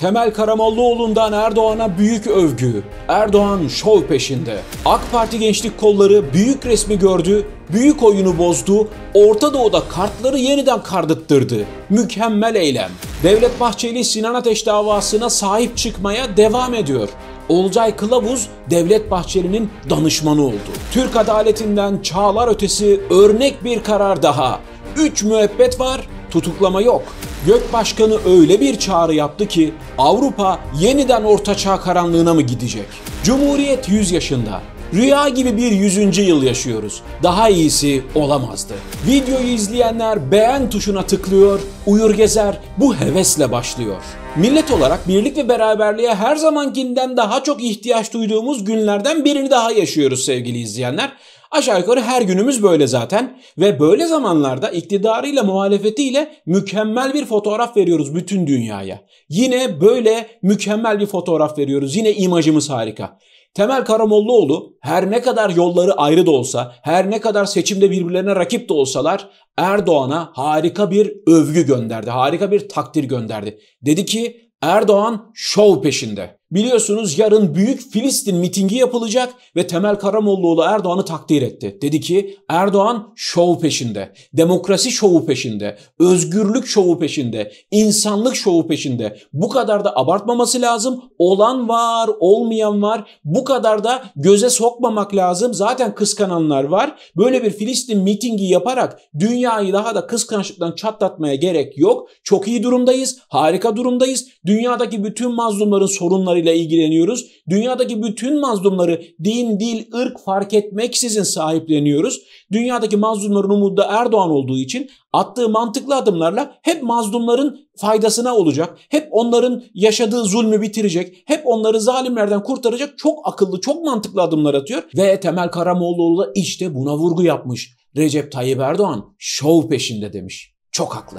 Temel Karamollaoğlu'ndan Erdoğan'a büyük övgü. Erdoğan şov peşinde. AK Parti gençlik kolları büyük resmi gördü, büyük oyunu bozdu, Orta Doğu'da kartları yeniden kardıttırdı. Mükemmel eylem. Devlet Bahçeli Sinan Ateş davasına sahip çıkmaya devam ediyor. Olcay Kılavuz Devlet Bahçeli'nin danışmanı oldu. Türk adaletinden çağlar ötesi örnek bir karar daha. 3 müebbet var, tutuklama yok. Gök Başkanı öyle bir çağrı yaptı ki Avrupa yeniden ortaçağ karanlığına mı gidecek? Cumhuriyet 100 yaşında. Rüya gibi bir 100. yıl yaşıyoruz. Daha iyisi olamazdı. Videoyu izleyenler beğen tuşuna tıklıyor, uyur gezer bu hevesle başlıyor. Millet olarak birlik ve beraberliğe her zamankinden daha çok ihtiyaç duyduğumuz günlerden birini daha yaşıyoruz sevgili izleyenler. Aşağı yukarı her günümüz böyle zaten ve böyle zamanlarda iktidarıyla muhalefetiyle mükemmel bir fotoğraf veriyoruz bütün dünyaya. Yine böyle mükemmel bir fotoğraf veriyoruz. Yine imajımız harika. Temel Karamollaoğlu her ne kadar yolları ayrı da olsa, her ne kadar seçimde birbirlerine rakip de olsalar Erdoğan'a harika bir övgü gönderdi, harika bir takdir gönderdi. Dedi ki Erdoğan şov peşinde. Biliyorsunuz yarın büyük Filistin mitingi yapılacak ve Temel Karamollaoğlu Erdoğan'ı takdir etti. Dedi ki Erdoğan şov peşinde, demokrasi şovu peşinde, özgürlük şovu peşinde, insanlık şovu peşinde. Bu kadar da abartmaması lazım. Olan var, olmayan var. Bu kadar da göze sokmamak lazım. Zaten kıskananlar var. Böyle bir Filistin mitingi yaparak dünyayı daha da kıskançlıktan çatlatmaya gerek yok. Çok iyi durumdayız, harika durumdayız. Dünyadaki bütün mazlumların sorunları mazlumlarıyla ilgileniyoruz. Dünyadaki bütün mazlumları din, dil, ırk fark etmeksizin sahipleniyoruz. Dünyadaki mazlumların umudu Erdoğan olduğu için attığı mantıklı adımlarla hep mazlumların faydasına olacak. Hep onların yaşadığı zulmü bitirecek. Hep onları zalimlerden kurtaracak çok akıllı, çok mantıklı adımlar atıyor. Ve Temel Karamoğluoğlu da işte buna vurgu yapmış. Recep Tayyip Erdoğan şov peşinde demiş. Çok haklı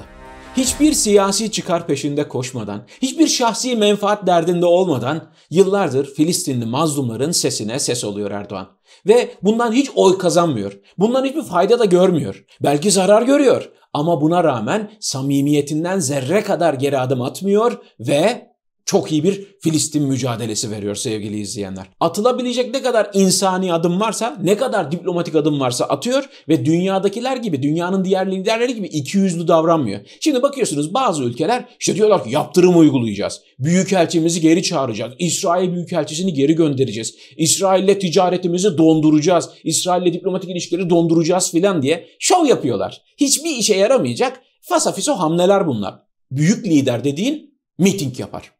hiçbir siyasi çıkar peşinde koşmadan, hiçbir şahsi menfaat derdinde olmadan yıllardır Filistinli mazlumların sesine ses oluyor Erdoğan. Ve bundan hiç oy kazanmıyor. Bundan hiçbir fayda da görmüyor. Belki zarar görüyor. Ama buna rağmen samimiyetinden zerre kadar geri adım atmıyor ve çok iyi bir Filistin mücadelesi veriyor sevgili izleyenler. Atılabilecek ne kadar insani adım varsa, ne kadar diplomatik adım varsa atıyor ve dünyadakiler gibi, dünyanın diğer liderleri gibi ikiyüzlü davranmıyor. Şimdi bakıyorsunuz bazı ülkeler işte diyorlar ki yaptırım uygulayacağız. Büyükelçimizi geri çağıracağız. İsrail büyükelçisini geri göndereceğiz. İsrail'le ticaretimizi donduracağız. İsrail'le diplomatik ilişkileri donduracağız filan diye şov yapıyorlar. Hiçbir işe yaramayacak fasafiso hamleler bunlar. Büyük lider dediğin miting yapar.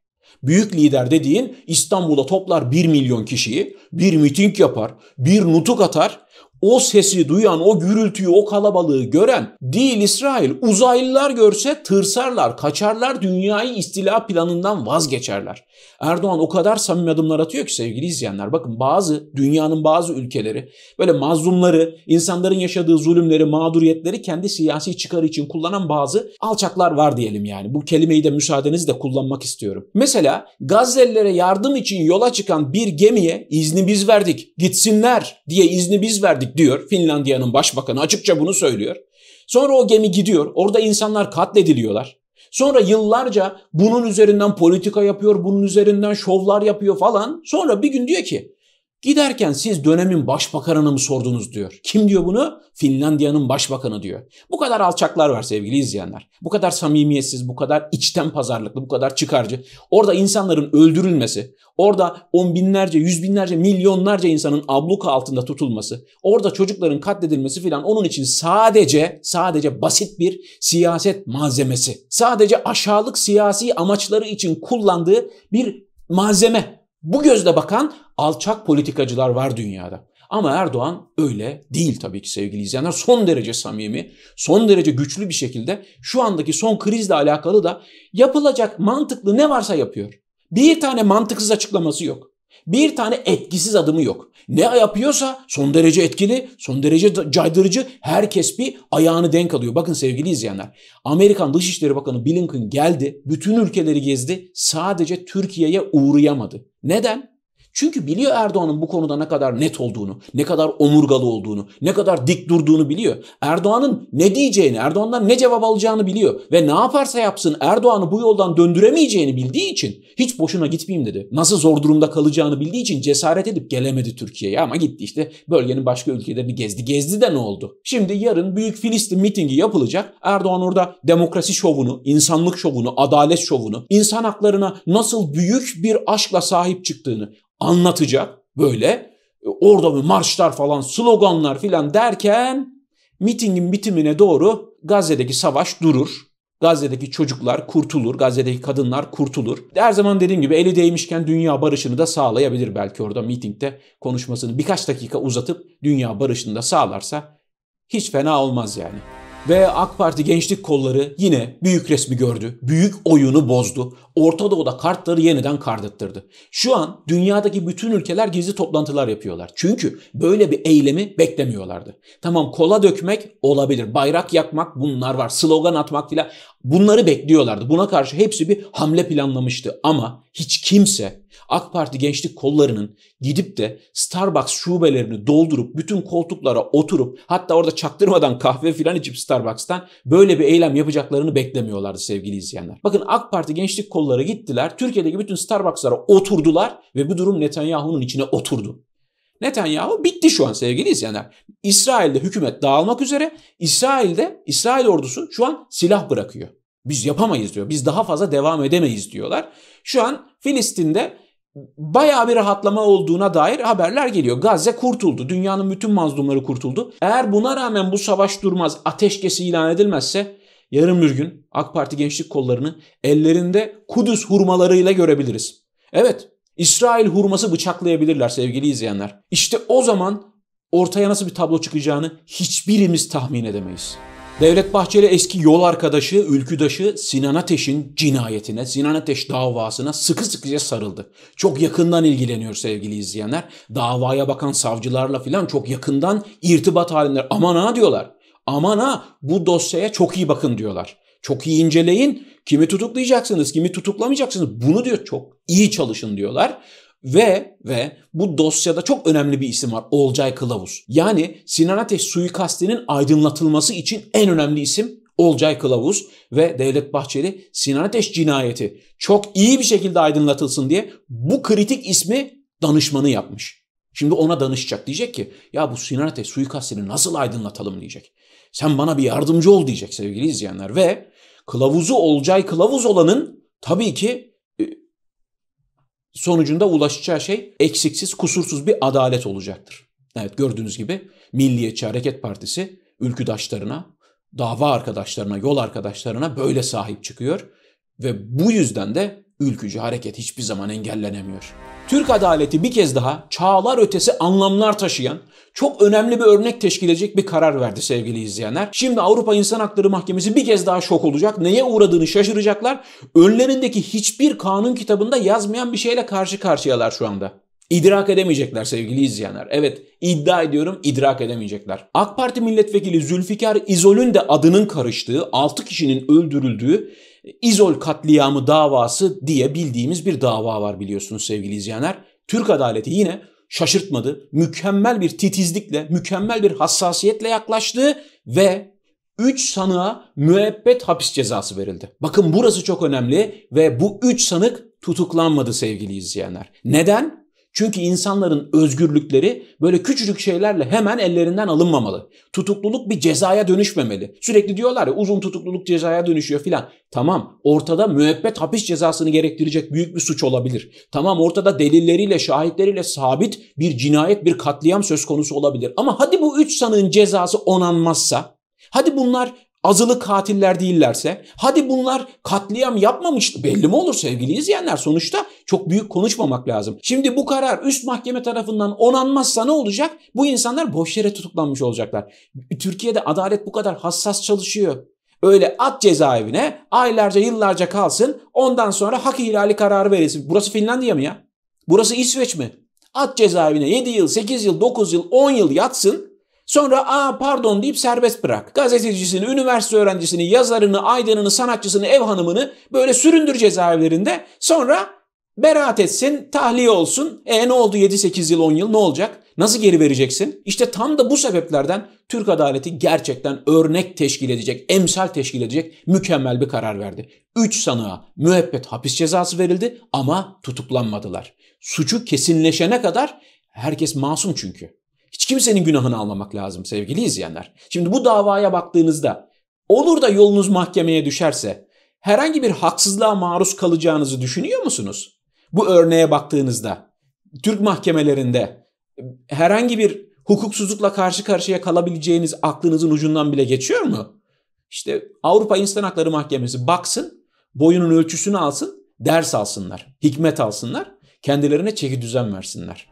Büyük lider dediğin İstanbul'a toplar 1 milyon kişiyi, bir miting yapar, bir nutuk atar o sesi duyan, o gürültüyü, o kalabalığı gören değil İsrail. Uzaylılar görse tırsarlar, kaçarlar, dünyayı istila planından vazgeçerler. Erdoğan o kadar samimi adımlar atıyor ki sevgili izleyenler. Bakın bazı dünyanın bazı ülkeleri böyle mazlumları, insanların yaşadığı zulümleri, mağduriyetleri kendi siyasi çıkarı için kullanan bazı alçaklar var diyelim yani. Bu kelimeyi de müsaadenizle kullanmak istiyorum. Mesela Gazze'lilere yardım için yola çıkan bir gemiye izni biz verdik, gitsinler diye izni biz verdik diyor. Finlandiya'nın başbakanı açıkça bunu söylüyor. Sonra o gemi gidiyor. Orada insanlar katlediliyorlar. Sonra yıllarca bunun üzerinden politika yapıyor, bunun üzerinden şovlar yapıyor falan. Sonra bir gün diyor ki Giderken siz dönemin başbakanını mı sordunuz diyor. Kim diyor bunu? Finlandiya'nın başbakanı diyor. Bu kadar alçaklar var sevgili izleyenler. Bu kadar samimiyetsiz, bu kadar içten pazarlıklı, bu kadar çıkarcı. Orada insanların öldürülmesi, orada on binlerce, yüz binlerce, milyonlarca insanın abluka altında tutulması, orada çocukların katledilmesi filan onun için sadece sadece basit bir siyaset malzemesi. Sadece aşağılık siyasi amaçları için kullandığı bir malzeme bu gözle bakan alçak politikacılar var dünyada. Ama Erdoğan öyle değil tabii ki sevgili izleyenler. Son derece samimi, son derece güçlü bir şekilde şu andaki son krizle alakalı da yapılacak mantıklı ne varsa yapıyor. Bir tane mantıksız açıklaması yok. Bir tane etkisiz adımı yok. Ne yapıyorsa son derece etkili, son derece caydırıcı. Herkes bir ayağını denk alıyor. Bakın sevgili izleyenler. Amerikan Dışişleri Bakanı Blinken geldi. Bütün ülkeleri gezdi. Sadece Türkiye'ye uğrayamadı. Neden? Çünkü biliyor Erdoğan'ın bu konuda ne kadar net olduğunu, ne kadar omurgalı olduğunu, ne kadar dik durduğunu biliyor. Erdoğan'ın ne diyeceğini, Erdoğan'dan ne cevap alacağını biliyor. Ve ne yaparsa yapsın Erdoğan'ı bu yoldan döndüremeyeceğini bildiği için hiç boşuna gitmeyeyim dedi. Nasıl zor durumda kalacağını bildiği için cesaret edip gelemedi Türkiye'ye ama gitti işte bölgenin başka ülkelerini gezdi. Gezdi de ne oldu? Şimdi yarın büyük Filistin mitingi yapılacak. Erdoğan orada demokrasi şovunu, insanlık şovunu, adalet şovunu, insan haklarına nasıl büyük bir aşkla sahip çıktığını, anlatacak böyle. E, orada bir marşlar falan, sloganlar filan derken mitingin bitimine doğru Gazze'deki savaş durur. Gazze'deki çocuklar kurtulur, Gazze'deki kadınlar kurtulur. Her zaman dediğim gibi eli değmişken dünya barışını da sağlayabilir belki orada mitingde konuşmasını birkaç dakika uzatıp dünya barışını da sağlarsa hiç fena olmaz yani. Ve AK Parti gençlik kolları yine büyük resmi gördü. Büyük oyunu bozdu. Orta Doğu'da kartları yeniden kardettırdı. Şu an dünyadaki bütün ülkeler gizli toplantılar yapıyorlar. Çünkü böyle bir eylemi beklemiyorlardı. Tamam kola dökmek olabilir. Bayrak yakmak bunlar var. Slogan atmak filan bunları bekliyorlardı. Buna karşı hepsi bir hamle planlamıştı. Ama hiç kimse AK Parti gençlik kollarının gidip de Starbucks şubelerini doldurup bütün koltuklara oturup hatta orada çaktırmadan kahve filan içip Starbucks'tan böyle bir eylem yapacaklarını beklemiyorlardı sevgili izleyenler. Bakın AK Parti gençlik kolları gittiler. Türkiye'deki bütün Starbucks'lara oturdular ve bu durum Netanyahu'nun içine oturdu. Netanyahu bitti şu an sevgili izleyenler. İsrail'de hükümet dağılmak üzere. İsrail'de İsrail ordusu şu an silah bırakıyor. Biz yapamayız diyor. Biz daha fazla devam edemeyiz diyorlar. Şu an Filistin'de baya bir rahatlama olduğuna dair haberler geliyor. Gazze kurtuldu. Dünyanın bütün mazlumları kurtuldu. Eğer buna rağmen bu savaş durmaz, ateşkesi ilan edilmezse yarın bir gün AK Parti gençlik kollarını ellerinde Kudüs hurmalarıyla görebiliriz. Evet, İsrail hurması bıçaklayabilirler sevgili izleyenler. İşte o zaman ortaya nasıl bir tablo çıkacağını hiçbirimiz tahmin edemeyiz. Devlet Bahçeli eski yol arkadaşı, ülküdaşı Sinan Ateş'in cinayetine, Sinan Ateş davasına sıkı sıkıca sarıldı. Çok yakından ilgileniyor sevgili izleyenler. Davaya bakan savcılarla filan çok yakından irtibat halindeler. Aman ha diyorlar. Aman ha bu dosyaya çok iyi bakın diyorlar. Çok iyi inceleyin. Kimi tutuklayacaksınız, kimi tutuklamayacaksınız. Bunu diyor çok iyi çalışın diyorlar. Ve ve bu dosyada çok önemli bir isim var. Olcay Kılavuz. Yani Sinan Ateş suikastinin aydınlatılması için en önemli isim Olcay Kılavuz ve Devlet Bahçeli Sinan Ateş cinayeti çok iyi bir şekilde aydınlatılsın diye bu kritik ismi danışmanı yapmış. Şimdi ona danışacak diyecek ki ya bu Sinan Ateş suikastini nasıl aydınlatalım diyecek. Sen bana bir yardımcı ol diyecek sevgili izleyenler ve kılavuzu Olcay Kılavuz olanın tabii ki sonucunda ulaşacağı şey eksiksiz, kusursuz bir adalet olacaktır. Evet gördüğünüz gibi Milliyetçi Hareket Partisi ülküdaşlarına, dava arkadaşlarına, yol arkadaşlarına böyle sahip çıkıyor ve bu yüzden de ülkücü hareket hiçbir zaman engellenemiyor.'' Türk adaleti bir kez daha çağlar ötesi anlamlar taşıyan çok önemli bir örnek teşkil edecek bir karar verdi sevgili izleyenler. Şimdi Avrupa İnsan Hakları Mahkemesi bir kez daha şok olacak. Neye uğradığını şaşıracaklar. Önlerindeki hiçbir kanun kitabında yazmayan bir şeyle karşı karşıyalar şu anda. İdrak edemeyecekler sevgili izleyenler. Evet iddia ediyorum idrak edemeyecekler. AK Parti milletvekili Zülfikar İzol'ün de adının karıştığı 6 kişinin öldürüldüğü İzol katliamı davası diye bildiğimiz bir dava var biliyorsunuz sevgili izleyenler. Türk adaleti yine şaşırtmadı. Mükemmel bir titizlikle, mükemmel bir hassasiyetle yaklaştı ve 3 sanığa müebbet hapis cezası verildi. Bakın burası çok önemli ve bu 3 sanık tutuklanmadı sevgili izleyenler. Neden? Çünkü insanların özgürlükleri böyle küçücük şeylerle hemen ellerinden alınmamalı. Tutukluluk bir cezaya dönüşmemeli. Sürekli diyorlar ya uzun tutukluluk cezaya dönüşüyor filan. Tamam ortada müebbet hapis cezasını gerektirecek büyük bir suç olabilir. Tamam ortada delilleriyle şahitleriyle sabit bir cinayet bir katliam söz konusu olabilir. Ama hadi bu üç sanığın cezası onanmazsa Hadi bunlar azılı katiller değillerse hadi bunlar katliam yapmamıştı belli mi olur sevgili izleyenler sonuçta çok büyük konuşmamak lazım. Şimdi bu karar üst mahkeme tarafından onanmazsa ne olacak? Bu insanlar boş yere tutuklanmış olacaklar. Türkiye'de adalet bu kadar hassas çalışıyor. Öyle at cezaevine aylarca yıllarca kalsın ondan sonra hak ihlali kararı verilsin. Burası Finlandiya mı ya? Burası İsveç mi? At cezaevine 7 yıl, 8 yıl, 9 yıl, 10 yıl yatsın Sonra aa pardon deyip serbest bırak. Gazetecisini, üniversite öğrencisini, yazarını, aydınını, sanatçısını, ev hanımını böyle süründür cezaevlerinde. Sonra beraat etsin, tahliye olsun. E ne oldu 7-8 yıl 10 yıl ne olacak? Nasıl geri vereceksin? İşte tam da bu sebeplerden Türk adaleti gerçekten örnek teşkil edecek, emsal teşkil edecek mükemmel bir karar verdi. 3 sanığa müebbet hapis cezası verildi ama tutuklanmadılar. Suçu kesinleşene kadar herkes masum çünkü. Hiç kimsenin günahını almamak lazım sevgili izleyenler. Şimdi bu davaya baktığınızda olur da yolunuz mahkemeye düşerse herhangi bir haksızlığa maruz kalacağınızı düşünüyor musunuz? Bu örneğe baktığınızda Türk mahkemelerinde herhangi bir hukuksuzlukla karşı karşıya kalabileceğiniz aklınızın ucundan bile geçiyor mu? İşte Avrupa İnsan Hakları Mahkemesi baksın, boyunun ölçüsünü alsın, ders alsınlar, hikmet alsınlar, kendilerine çeki düzen versinler.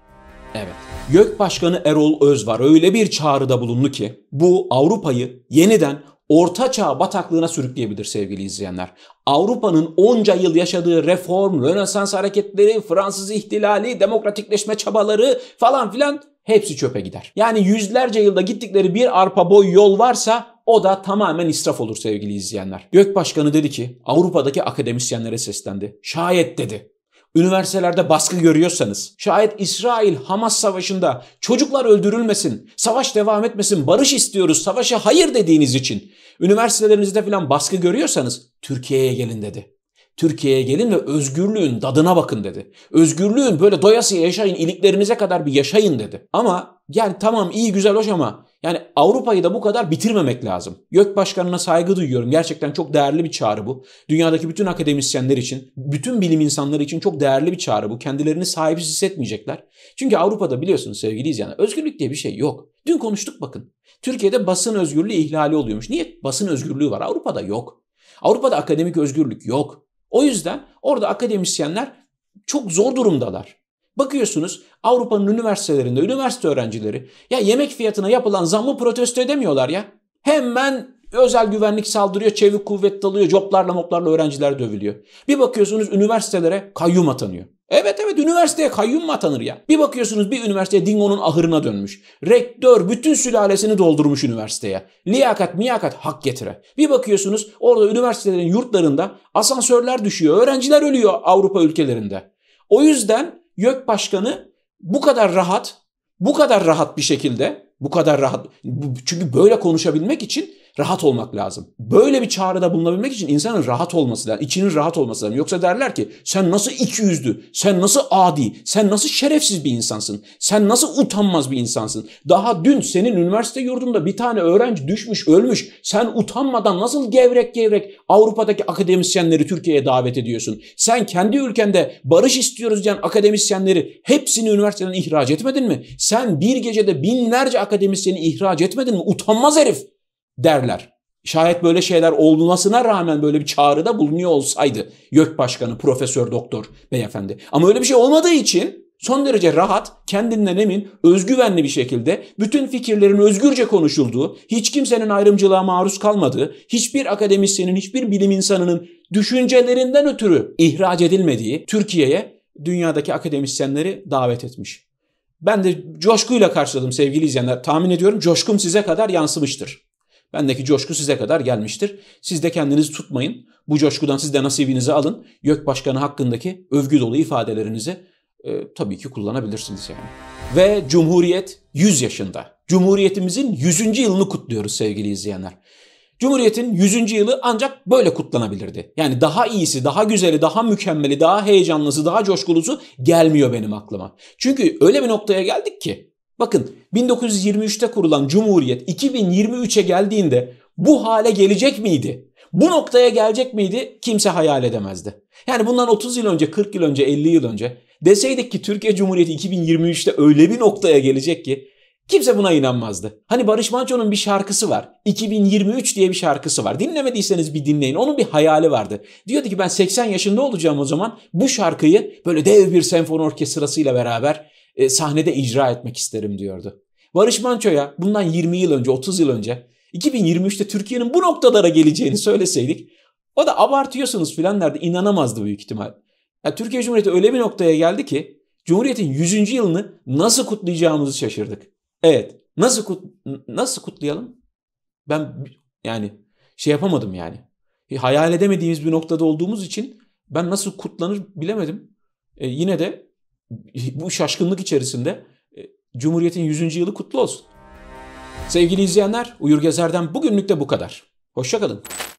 Evet. YÖK Başkanı Erol Öz var öyle bir çağrıda bulundu ki bu Avrupa'yı yeniden orta çağ bataklığına sürükleyebilir sevgili izleyenler. Avrupa'nın onca yıl yaşadığı reform, Rönesans hareketleri, Fransız ihtilali, demokratikleşme çabaları falan filan hepsi çöpe gider. Yani yüzlerce yılda gittikleri bir arpa boy yol varsa o da tamamen israf olur sevgili izleyenler. Gök Başkanı dedi ki Avrupa'daki akademisyenlere seslendi. Şayet dedi üniversitelerde baskı görüyorsanız, şayet İsrail-Hamas savaşında çocuklar öldürülmesin, savaş devam etmesin, barış istiyoruz, savaşa hayır dediğiniz için üniversitelerinizde filan baskı görüyorsanız Türkiye'ye gelin dedi. Türkiye'ye gelin ve özgürlüğün dadına bakın dedi. Özgürlüğün böyle doyasıya yaşayın, iliklerinize kadar bir yaşayın dedi. Ama yani tamam iyi güzel hoş ama yani Avrupa'yı da bu kadar bitirmemek lazım. YÖK Başkanı'na saygı duyuyorum. Gerçekten çok değerli bir çağrı bu. Dünyadaki bütün akademisyenler için, bütün bilim insanları için çok değerli bir çağrı bu. Kendilerini sahipsiz hissetmeyecekler. Çünkü Avrupa'da biliyorsunuz sevgili izleyenler özgürlük diye bir şey yok. Dün konuştuk bakın. Türkiye'de basın özgürlüğü ihlali oluyormuş. Niye basın özgürlüğü var? Avrupa'da yok. Avrupa'da akademik özgürlük yok. O yüzden orada akademisyenler çok zor durumdalar. Bakıyorsunuz Avrupa'nın üniversitelerinde üniversite öğrencileri ya yemek fiyatına yapılan zammı protesto edemiyorlar ya. Hemen özel güvenlik saldırıyor, çevik kuvvet dalıyor, coplarla moplarla öğrenciler dövülüyor. Bir bakıyorsunuz üniversitelere kayyum atanıyor. Evet evet üniversiteye kayyum mu atanır ya? Bir bakıyorsunuz bir üniversiteye Dingo'nun ahırına dönmüş. Rektör bütün sülalesini doldurmuş üniversiteye. Liyakat miyakat hak getire. Bir bakıyorsunuz orada üniversitelerin yurtlarında asansörler düşüyor. Öğrenciler ölüyor Avrupa ülkelerinde. O yüzden YÖK Başkanı bu kadar rahat, bu kadar rahat bir şekilde, bu kadar rahat. Çünkü böyle konuşabilmek için rahat olmak lazım. Böyle bir çağrıda bulunabilmek için insanın rahat olması lazım. içinin rahat olması lazım. Yoksa derler ki sen nasıl iki yüzlü, sen nasıl adi, sen nasıl şerefsiz bir insansın, sen nasıl utanmaz bir insansın. Daha dün senin üniversite yurdunda bir tane öğrenci düşmüş, ölmüş. Sen utanmadan nasıl gevrek gevrek Avrupa'daki akademisyenleri Türkiye'ye davet ediyorsun. Sen kendi ülkende barış istiyoruz diyen akademisyenleri hepsini üniversiteden ihraç etmedin mi? Sen bir gecede binlerce akademisyeni ihraç etmedin mi? Utanmaz herif derler. Şayet böyle şeyler olmasına rağmen böyle bir çağrıda bulunuyor olsaydı YÖK Başkanı Profesör Doktor Beyefendi. Ama öyle bir şey olmadığı için son derece rahat, kendinden emin, özgüvenli bir şekilde bütün fikirlerin özgürce konuşulduğu, hiç kimsenin ayrımcılığa maruz kalmadığı, hiçbir akademisyenin, hiçbir bilim insanının düşüncelerinden ötürü ihraç edilmediği Türkiye'ye dünyadaki akademisyenleri davet etmiş. Ben de coşkuyla karşıladım sevgili izleyenler. Tahmin ediyorum coşkum size kadar yansımıştır. Bendeki coşku size kadar gelmiştir. Siz de kendinizi tutmayın. Bu coşkudan siz de nasibinizi alın. Gök Başkanı hakkındaki övgü dolu ifadelerinizi e, tabii ki kullanabilirsiniz yani. Ve Cumhuriyet 100 yaşında. Cumhuriyetimizin 100. yılını kutluyoruz sevgili izleyenler. Cumhuriyetin 100. yılı ancak böyle kutlanabilirdi. Yani daha iyisi, daha güzeli, daha mükemmeli, daha heyecanlısı, daha coşkulusu gelmiyor benim aklıma. Çünkü öyle bir noktaya geldik ki Bakın 1923'te kurulan Cumhuriyet 2023'e geldiğinde bu hale gelecek miydi? Bu noktaya gelecek miydi? Kimse hayal edemezdi. Yani bundan 30 yıl önce, 40 yıl önce, 50 yıl önce deseydik ki Türkiye Cumhuriyeti 2023'te öyle bir noktaya gelecek ki kimse buna inanmazdı. Hani Barış Manço'nun bir şarkısı var. 2023 diye bir şarkısı var. Dinlemediyseniz bir dinleyin. Onun bir hayali vardı. Diyordu ki ben 80 yaşında olacağım o zaman bu şarkıyı böyle dev bir senfoni orkestrasıyla beraber e, sahnede icra etmek isterim diyordu. Barış Manço'ya bundan 20 yıl önce 30 yıl önce 2023'te Türkiye'nin bu noktalara geleceğini söyleseydik o da abartıyorsunuz filan derdi inanamazdı büyük ihtimal. Yani Türkiye Cumhuriyeti öyle bir noktaya geldi ki Cumhuriyet'in 100. yılını nasıl kutlayacağımızı şaşırdık. Evet nasıl kut nasıl kutlayalım? Ben yani şey yapamadım yani. E, hayal edemediğimiz bir noktada olduğumuz için ben nasıl kutlanır bilemedim. E, yine de bu şaşkınlık içerisinde e, Cumhuriyet'in 100. yılı kutlu olsun. Sevgili izleyenler, Uyur Gezer'den bugünlük de bu kadar. Hoşçakalın.